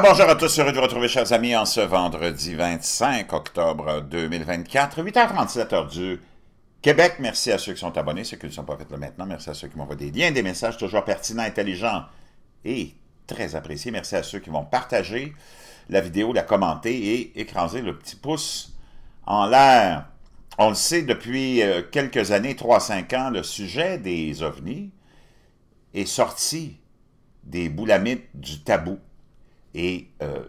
bonjour à tous, heureux de vous retrouver, chers amis, en ce vendredi 25 octobre 2024, 8h37 du Québec. Merci à ceux qui sont abonnés, ceux qui ne sont pas faits là maintenant. Merci à ceux qui m'envoient des liens, des messages toujours pertinents, intelligents et très appréciés. Merci à ceux qui vont partager la vidéo, la commenter et écraser le petit pouce en l'air. On le sait depuis euh, quelques années, 3-5 ans, le sujet des ovnis est sorti des boulamites du tabou. Et euh,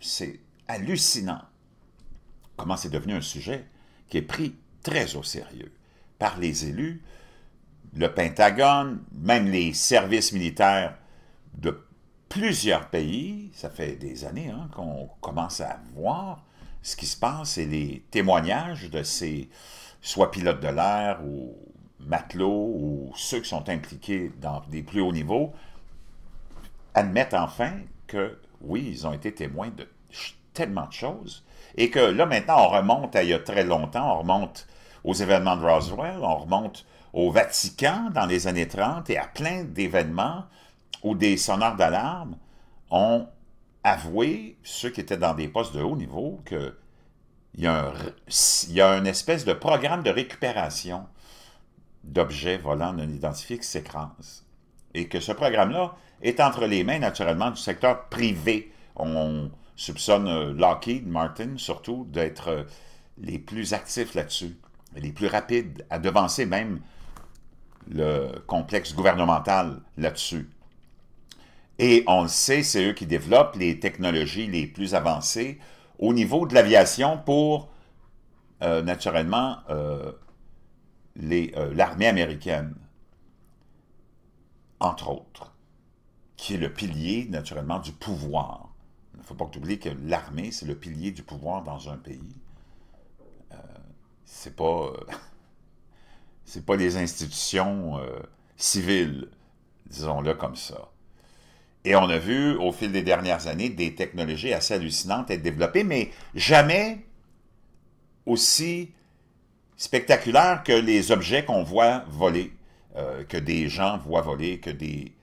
c'est hallucinant comment c'est devenu un sujet qui est pris très au sérieux par les élus, le Pentagone, même les services militaires de plusieurs pays. Ça fait des années hein, qu'on commence à voir ce qui se passe et les témoignages de ces soit pilotes de l'air ou matelots ou ceux qui sont impliqués dans des plus hauts niveaux admettent enfin que, oui, ils ont été témoins de tellement de choses, et que là, maintenant, on remonte à il y a très longtemps, on remonte aux événements de Roswell, on remonte au Vatican dans les années 30 et à plein d'événements où des sonneurs d'alarme ont avoué, ceux qui étaient dans des postes de haut niveau, qu'il y, y a une espèce de programme de récupération d'objets volants non identifiés qui s'écrasent. Et que ce programme-là, est entre les mains naturellement du secteur privé. On soupçonne euh, Lockheed Martin surtout d'être euh, les plus actifs là-dessus, les plus rapides à devancer même le complexe gouvernemental là-dessus. Et on le sait, c'est eux qui développent les technologies les plus avancées au niveau de l'aviation pour, euh, naturellement, l'armée américaine, entre autres qui est le pilier, naturellement, du pouvoir. Il ne faut pas oublier que l'armée, c'est le pilier du pouvoir dans un pays. Ce euh, c'est pas... Euh, c'est pas les institutions euh, civiles, disons-le comme ça. Et on a vu, au fil des dernières années, des technologies assez hallucinantes être développées, mais jamais aussi spectaculaires que les objets qu'on voit voler, que des gens voient voler, que des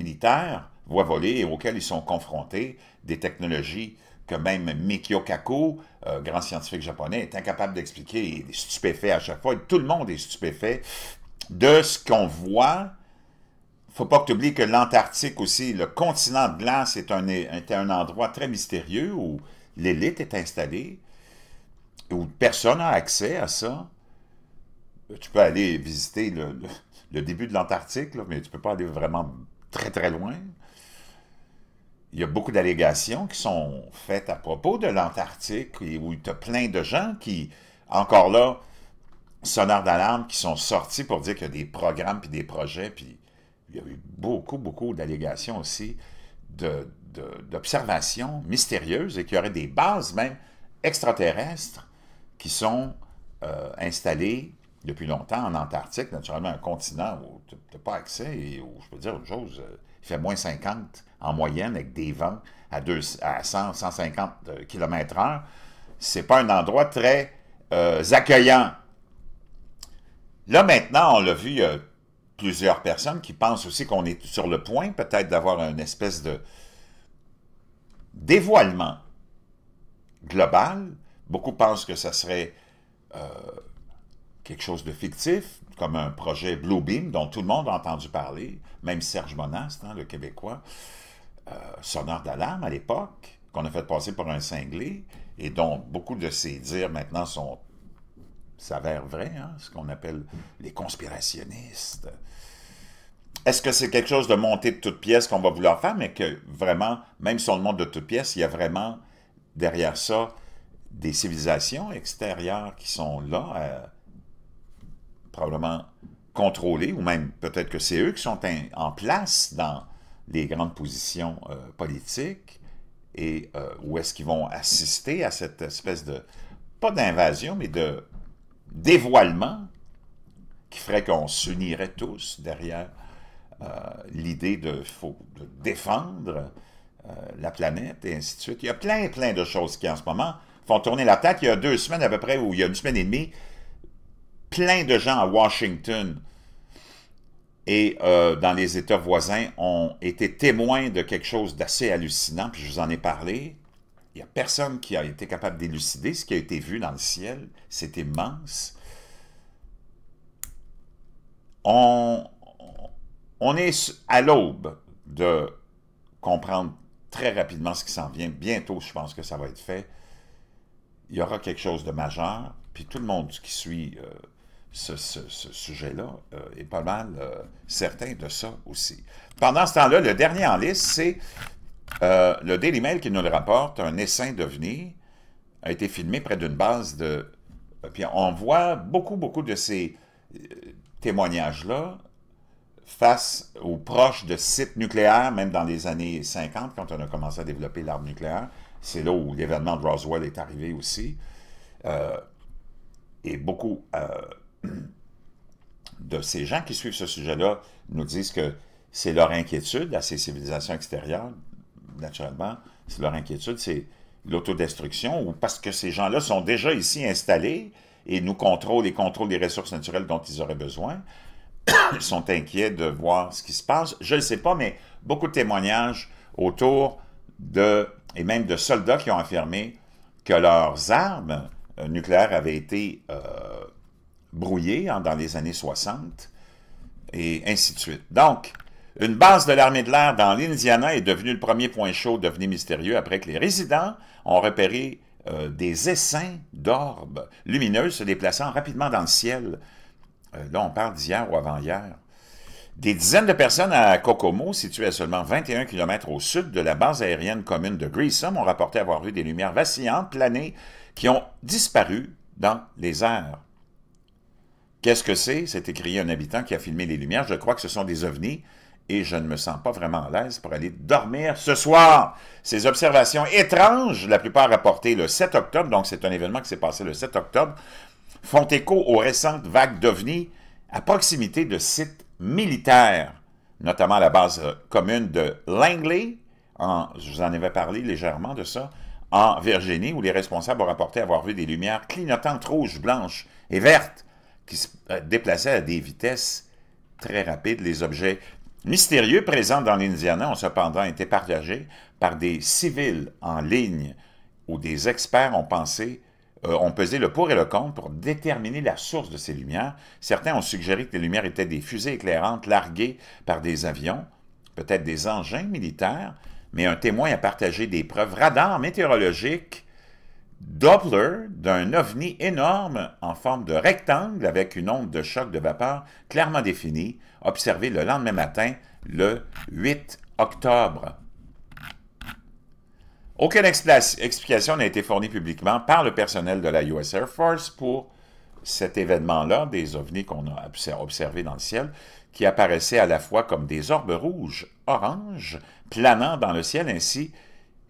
militaires voient voler et auxquels ils sont confrontés des technologies que même Mikio Kaku, euh, grand scientifique japonais, est incapable d'expliquer. Il est stupéfait à chaque fois. tout le monde est stupéfait de ce qu'on voit. faut pas que tu oublies que l'Antarctique aussi, le continent de glace est un, un endroit très mystérieux où l'élite est installée, où personne n'a accès à ça. Tu peux aller visiter le, début de l'Antarctique, mais tu peux pas aller vraiment très très loin. Il y a beaucoup d'allégations qui sont faites à propos de l'Antarctique, et où il y a plein de gens qui, encore là, sonneurs d'alarme qui sont sortis pour dire qu'il y a des programmes puis des projets, puis il y a eu beaucoup, beaucoup d'allégations aussi d'observations mystérieuses et qu'il y aurait des bases même extraterrestres qui sont euh, installées depuis longtemps en Antarctique, naturellement, un continent où tu n'as pas accès et où, je peux dire une chose, euh, il fait moins 50 en moyenne avec des vents à, à 100, 150 km/h. n'est pas un endroit très euh, accueillant. Là, maintenant, on l'a vu, plusieurs personnes qui pensent aussi qu'on est sur le point peut-être d'avoir une espèce de dévoilement global. Beaucoup pensent que ça serait... Euh, quelque chose de fictif, comme un projet Blue Beam dont tout le monde a entendu parler, même Serge Monast, hein, le Québécois, euh, sonneur d'alarme à l'époque, qu'on a fait passer pour un cinglé, et dont beaucoup de ses dires maintenant sont s'avèrent vrais, hein, ce qu'on appelle les conspirationnistes. Est-ce que c'est quelque chose de monté de toutes pièces qu'on va vouloir faire, mais que vraiment, même si on le monte de toutes pièces, il y a vraiment derrière ça des civilisations extérieures qui sont là, euh, probablement contrôlés, ou même peut-être que c'est eux qui sont en place dans les grandes positions euh, politiques, et euh, où est-ce qu'ils vont assister à cette espèce de, pas d'invasion, mais de dévoilement qui ferait qu'on s'unirait tous derrière euh, l'idée de, de défendre la planète, et ainsi de suite. Il y a plein, plein de choses qui, en ce moment, font tourner la tête. Il y a deux semaines à peu près, ou il y a une semaine et demie, plein de gens à Washington et euh, dans les États voisins ont été témoins de quelque chose d'assez hallucinant, puis je vous en ai parlé. Il n'y a personne qui a été capable d'élucider ce qui a été vu dans le ciel. C'est immense. On, on est à l'aube de comprendre très rapidement ce qui s'en vient. Bientôt, je pense que ça va être fait. Il y aura quelque chose de majeur. Puis tout le monde qui suit euh, ce, sujet-là euh, est pas mal euh, certain de ça aussi. Pendant ce temps-là, le dernier en liste, c'est euh, le Daily Mail qui nous le rapporte, un essaim venir a été filmé près d'une base de... Puis on voit beaucoup, beaucoup de ces témoignages-là face aux proches de sites nucléaires, même dans les années 50, quand on a commencé à développer l'arme nucléaire. C'est là où l'événement de Roswell est arrivé aussi. et beaucoup de ces gens qui suivent ce sujet-là nous disent que c'est leur inquiétude à ces civilisations extérieures, naturellement, c'est leur inquiétude, c'est l'autodestruction, ou parce que ces gens-là sont déjà ici installés et nous contrôlent et contrôlent les ressources naturelles dont ils auraient besoin. ils sont inquiets de voir ce qui se passe. Je ne sais pas, mais beaucoup de témoignages autour de, et même de soldats qui ont affirmé que leurs armes nucléaires avaient été euh, brouillés dans les années 60, et ainsi de suite. Donc, une base de l'armée de l'air dans l'Indiana est devenue le premier point chaud devenu mystérieux après que les résidents ont repéré euh, des essaims d'orbes lumineuses se déplaçant rapidement dans le ciel. Euh, là, on parle d'hier ou avant-hier. Des dizaines de personnes à Kokomo, situées à seulement 21 km au sud de la base aérienne commune de Greesome, ont rapporté avoir vu des lumières vacillantes planées qui ont disparu dans les airs. Qu'est-ce que c'est? C'est écrit un habitant qui a filmé les lumières. Je crois que ce sont des ovnis et je ne me sens pas vraiment à l'aise pour aller dormir ce soir. Ces observations étranges, la plupart rapportées le 7 octobre, donc c'est un événement qui s'est passé le 7 octobre, font écho aux récentes vagues d'ovnis à proximité de sites militaires, notamment la base euh, commune de Langley, je vous en avais parlé légèrement de ça, en Virginie, où les responsables ont rapporté avoir vu des lumières clignotantes rouges, blanches et vertes qui se euh, déplaçaient à des vitesses très rapides. Les objets mystérieux présents dans l'Indiana ont cependant été partagés par des civils en ligne où des experts ont pensé euh, ont pesé le pour et le contre pour déterminer la source de ces lumières. Certains ont suggéré que les lumières étaient des fusées éclairantes larguées par des avions, peut-être des engins militaires, mais un témoin a partagé des preuves radars météorologiques Doppler d'un ovni énorme en forme de rectangle avec une onde de choc de vapeur clairement définie, observée le lendemain matin, le 8 octobre. Aucune explication n'a été fournie publiquement par le personnel de la US Air Force pour cet événement-là, des ovnis qu'on a observés dans le ciel, qui apparaissaient à la fois comme des orbes rouges, oranges, planant dans le ciel ainsi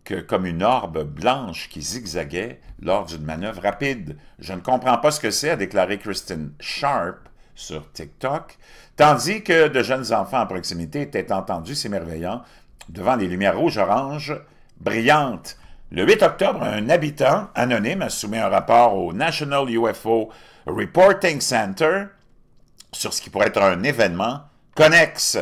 que comme une orbe blanche qui zigzaguait lors d'une manœuvre rapide. Je ne comprends pas ce que c'est, a déclaré Kristen Sharp sur TikTok, tandis que de jeunes enfants à proximité étaient entendus s'émerveillant devant les lumières rouges-oranges brillantes. Le 8 octobre, un habitant anonyme a soumis un rapport au National UFO Reporting Center sur ce qui pourrait être un événement connexe.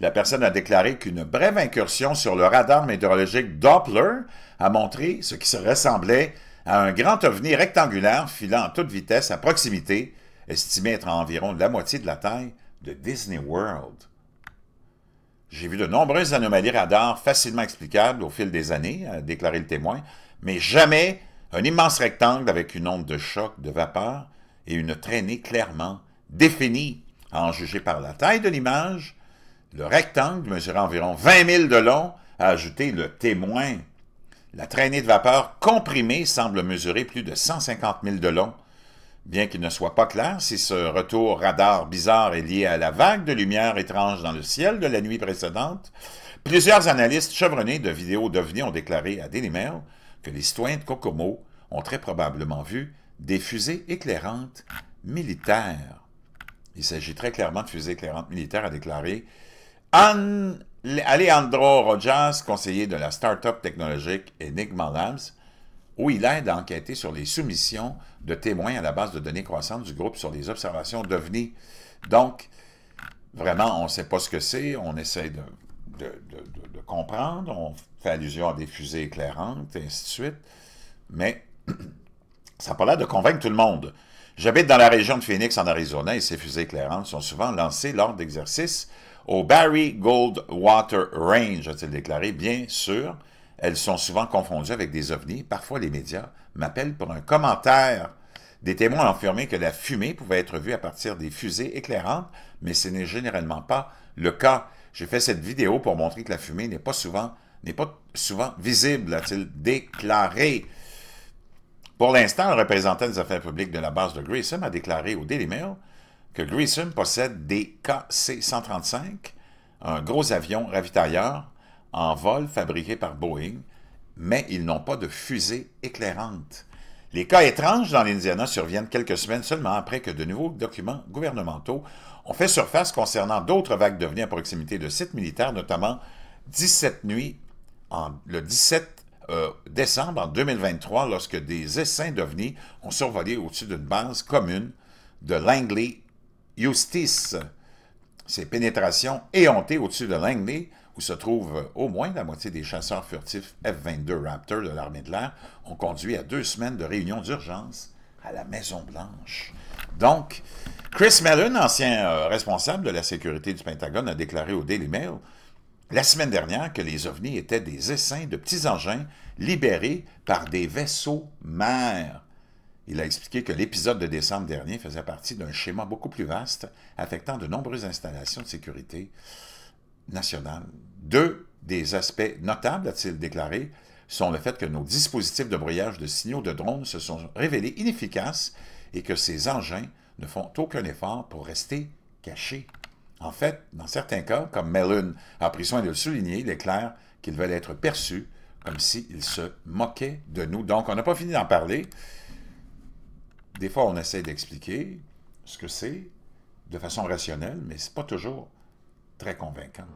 La personne a déclaré qu'une brève incursion sur le radar météorologique Doppler a montré ce qui se ressemblait à un grand ovni rectangulaire filant à toute vitesse à proximité, estimé être à environ la moitié de la taille de Disney World. J'ai vu de nombreuses anomalies radar facilement explicables au fil des années, a déclaré le témoin, mais jamais un immense rectangle avec une onde de choc, de vapeur et une traînée clairement définie, à en juger par la taille de l'image le rectangle mesurait environ 20 000 de long, a ajouté le témoin. La traînée de vapeur comprimée semble mesurer plus de 150 000 de long. Bien qu'il ne soit pas clair si ce retour radar bizarre est lié à la vague de lumière étrange dans le ciel de la nuit précédente, plusieurs analystes chevronnés de vidéos d'OVNI ont déclaré à Daily que les citoyens de Kokomo ont très probablement vu des fusées éclairantes militaires. Il s'agit très clairement de fusées éclairantes militaires, a déclaré Alejandro Rojas, conseiller de la start-up technologique Enigma Labs, où il aide à enquêter sur les soumissions de témoins à la base de données croissantes du groupe sur les observations d'OVNI. Donc, vraiment, on ne sait pas ce que c'est, on essaie de, de, comprendre, on fait allusion à des fusées éclairantes, et ainsi de suite, mais ça n'a pas l'air de convaincre tout le monde. J'habite dans la région de Phoenix, en Arizona, et ces fusées éclairantes sont souvent lancées lors d'exercices au Barry Goldwater Range, a-t-il déclaré. Bien sûr, elles sont souvent confondues avec des ovnis. Parfois, les médias m'appellent pour un commentaire. Des témoins ont affirmé que la fumée pouvait être vue à partir des fusées éclairantes, mais ce n'est généralement pas le cas. J'ai fait cette vidéo pour montrer que la fumée n'est pas souvent n'est pas souvent visible, a-t-il déclaré. Pour l'instant, le représentant des affaires publiques de la base de Grayson a déclaré au Daily Mail que Grissom possède des KC-135, un gros avion ravitailleur en vol fabriqué par Boeing, mais ils n'ont pas de fusée éclairante. Les cas étranges dans l'Indiana surviennent quelques semaines seulement après que de nouveaux documents gouvernementaux ont fait surface concernant d'autres vagues de à proximité de sites militaires, notamment 17 nuits le 17 euh, décembre 2023, lorsque des essaims d'OVNI ont survolé au-dessus d'une base commune de Langley Justice. Ses pénétrations éhontées au-dessus de Langley, où se trouve euh, au moins la moitié des chasseurs furtifs F-22 Raptor de l'armée de l'air, ont conduit à deux semaines de réunions d'urgence à la Maison-Blanche. Donc, Chris Mellon, ancien euh, responsable de la sécurité du Pentagone, a déclaré au Daily Mail la semaine dernière que les ovnis étaient des essaims de petits engins libérés par des vaisseaux mères. Il a expliqué que l'épisode de décembre dernier faisait partie d'un schéma beaucoup plus vaste affectant de nombreuses installations de sécurité nationales. Deux des aspects notables, a-t-il déclaré, sont le fait que nos dispositifs de brouillage de signaux de drones se sont révélés inefficaces et que ces engins ne font aucun effort pour rester cachés. En fait, dans certains cas, comme Mellon a pris soin de le souligner, il est clair qu'ils veulent être perçus comme s'ils se moquaient de nous. Donc, on n'a pas fini d'en parler des fois, on essaie d'expliquer ce que c'est de façon rationnelle, mais ce n'est pas toujours très convaincant.